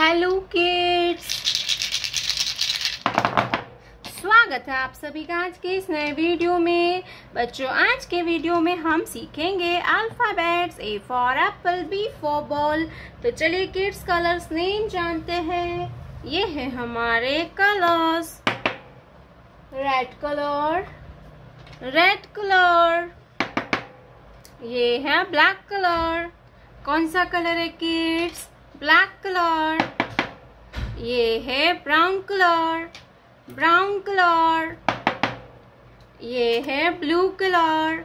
Hello kids स्वागत है आप सभी का आज के इस नए वीडियो में बच्चों आज के वीडियो में हम सीखेंगे alphabets A for apple B for ball तो चलिए किड्स कलर्स नेम जानते हैं ये है हमारे colours red colour red colour ये है ब्लैक कलर कौन सा कलर है किड्स ब्लैक कलर ये है ब्राउन कलर ब्राउन कलर ये है ब्लू कलर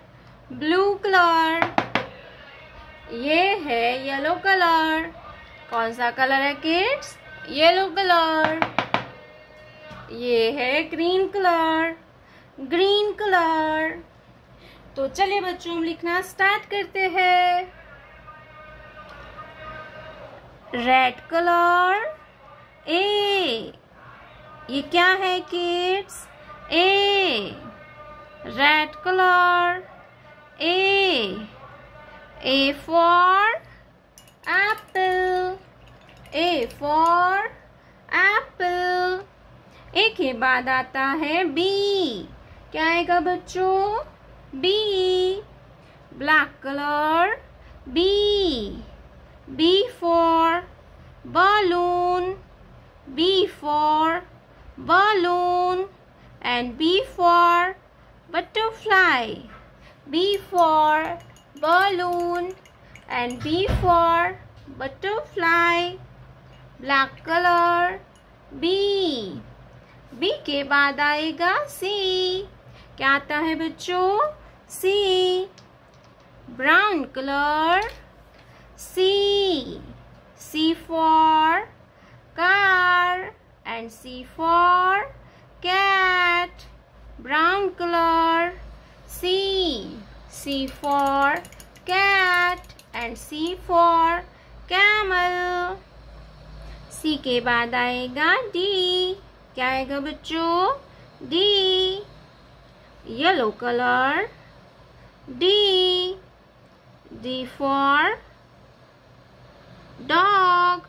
ब्लू कलर ये है येलो कलर कौन सा कलर है किड्स येलो कलर ये है ग्रीन कलर ग्रीन कलर तो चलिए बच्चों हम लिखना स्टार्ट करते हैं रेड कलर ए ये क्या है kids A red colour A A for apple A for apple एक के बाद आता है बी क्या आएगा बच्चों B black colour B B for balloon, B for balloon, and B for butterfly, B for balloon, and B for butterfly, black color, B. B के बाद आएगा C. क्या आता है बच्चों C. Brown color. C. C for car and C for cat. Brown color. C. C for cat and C for camel. C के बाद आएगा D. क्या आएगा बच्चों D. yellow color. D. D for dog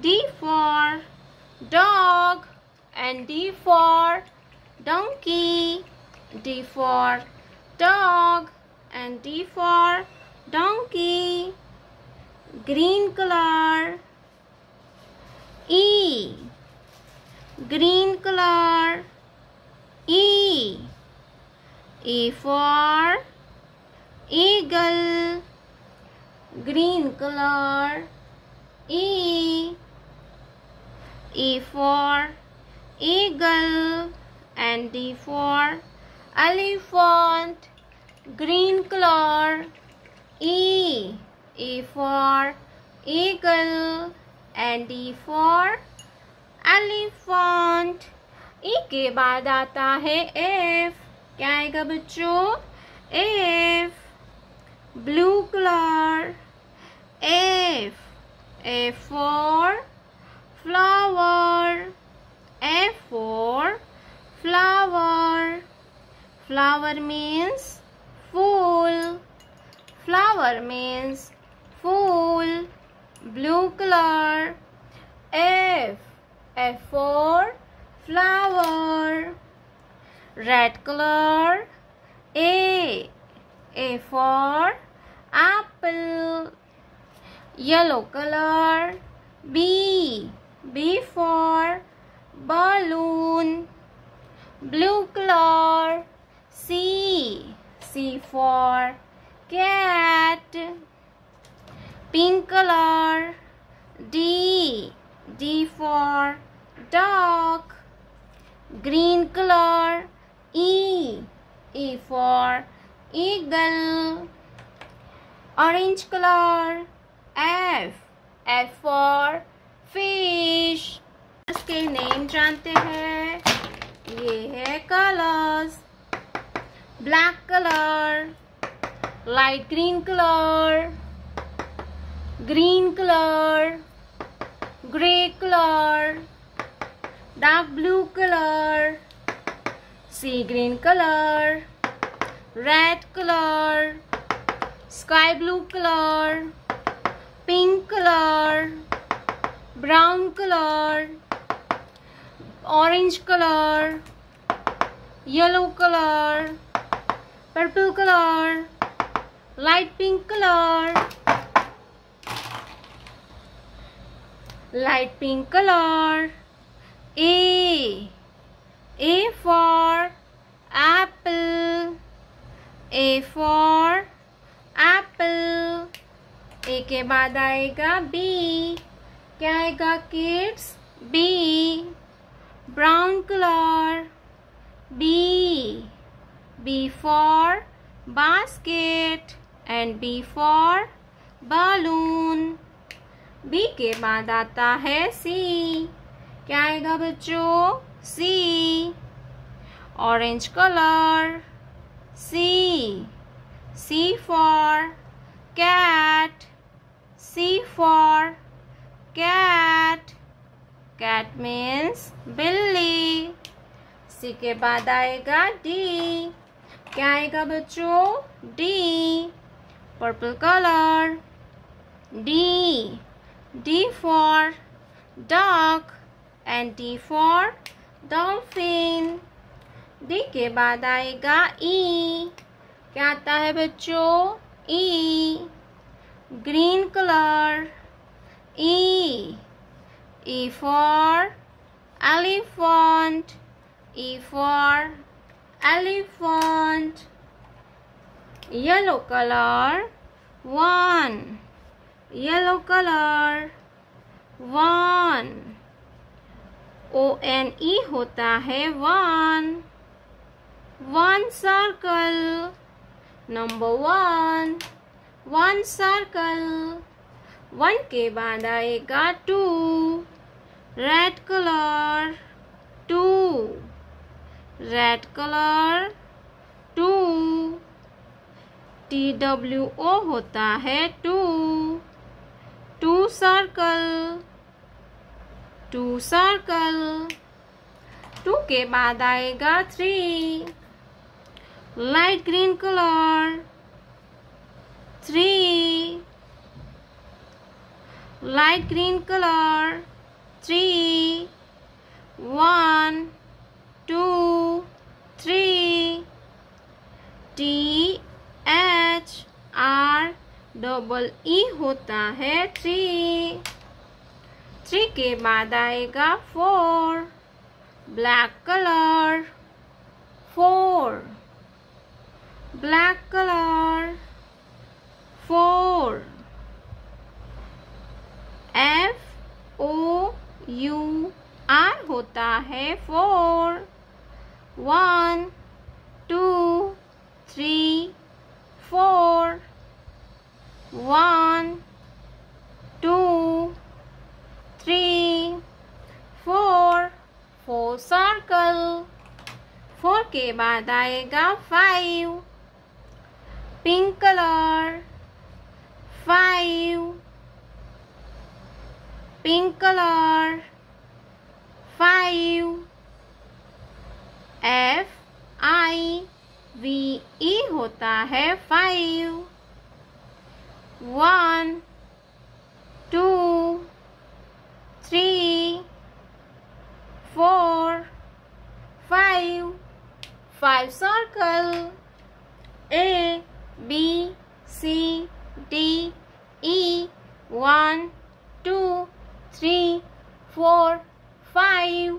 D for dog and D for donkey D for dog and D for donkey green color E green color E E for eagle green color E E for eagle and D for elephant green color E E for eagle and E for elephant E के बाद आता है F क्या आएगा bachcho f blue color A for flower. A for flower. Flower means full. Flower means full. Blue color. F. F for flower. Red color. A. A for apple yellow color B B for balloon blue color C C for cat pink color D D for dog green color E E for eagle orange color F. F for fish. इसके name जानते हैं ये है colours black colour light green colour green colour grey colour dark blue colour sea green colour red colour sky blue colour pink color brown color orange color yellow color purple color light pink color light pink color a a for apple a for के बाद आएगा B क्या आएगा kids B brown colour B B for basket and B for balloon B के बाद आता है C क्या आएगा बच्चों C orange colour C C for cat C for cat cat means बिल्ली सी के बाद आएगा डी क्या आएगा बच्चों D purple colour D D for dog and D for dolphin D के बाद आएगा ई e. क्या आता है बच्चों ई e. green color E E for elephant E for elephant yellow color one yellow color one O N E होता है one one circle number one one circle one के बाद आएगा two red colour two red colour two T W O होता है two two circle two circle two के बाद आएगा three light green colour three light green color three one two three t h r double E होता है three three के बाद आएगा four black colour four black colour four F O U R होता है four one two three four one two three four four circle four के बाद आएगा five pink colour five pink colour five F I V E e होता है five one two three four five five circle A B C D E. One, two, three, four, five.